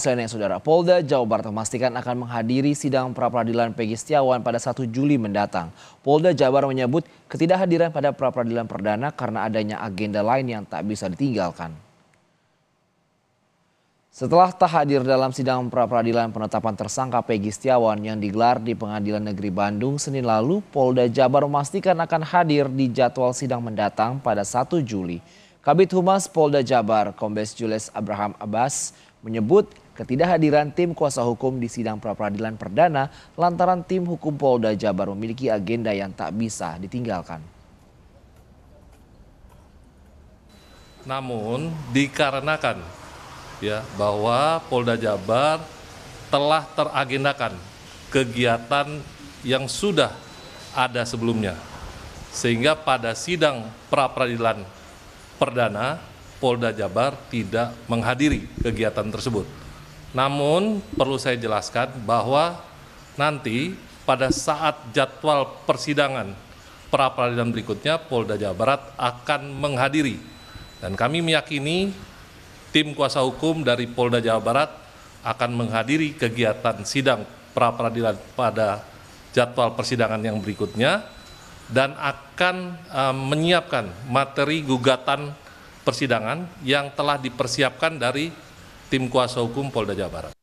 Selain saudara, Polda Jawa Barat memastikan akan menghadiri sidang pra-peradilan Peggy Setiawan pada 1 Juli mendatang. Polda Jabar menyebut ketidakhadiran pada pra-peradilan perdana karena adanya agenda lain yang tak bisa ditinggalkan. Setelah tak hadir dalam sidang pra-peradilan penetapan tersangka Peggy Setiawan yang digelar di Pengadilan Negeri Bandung Senin lalu, Polda Jabar memastikan akan hadir di jadwal sidang mendatang pada 1 Juli. Kabit Humas Polda Jabar, Kombes Jules Abraham Abbas menyebut ketidakhadiran tim kuasa hukum di sidang pra-peradilan perdana lantaran tim hukum Polda Jabar memiliki agenda yang tak bisa ditinggalkan. Namun dikarenakan ya bahwa Polda Jabar telah teragendakan kegiatan yang sudah ada sebelumnya. Sehingga pada sidang pra-peradilan perdana Polda Jabar tidak menghadiri kegiatan tersebut. Namun perlu saya jelaskan bahwa nanti pada saat jadwal persidangan pra peradilan berikutnya Polda Jawa Barat akan menghadiri dan kami meyakini tim kuasa hukum dari Polda Jawa Barat akan menghadiri kegiatan sidang pra peradilan pada jadwal persidangan yang berikutnya dan akan uh, menyiapkan materi gugatan persidangan yang telah dipersiapkan dari tim kuasa hukum Polda Jawa Barat.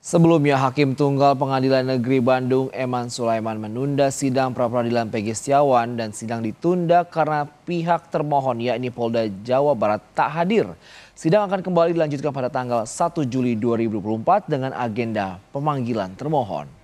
Sebelumnya, Hakim Tunggal Pengadilan Negeri Bandung Eman Sulaiman menunda sidang pra-peradilan Peggy Setiawan dan sidang ditunda karena pihak termohon yakni Polda Jawa Barat tak hadir. Sidang akan kembali dilanjutkan pada tanggal 1 Juli 2024 dengan agenda pemanggilan termohon.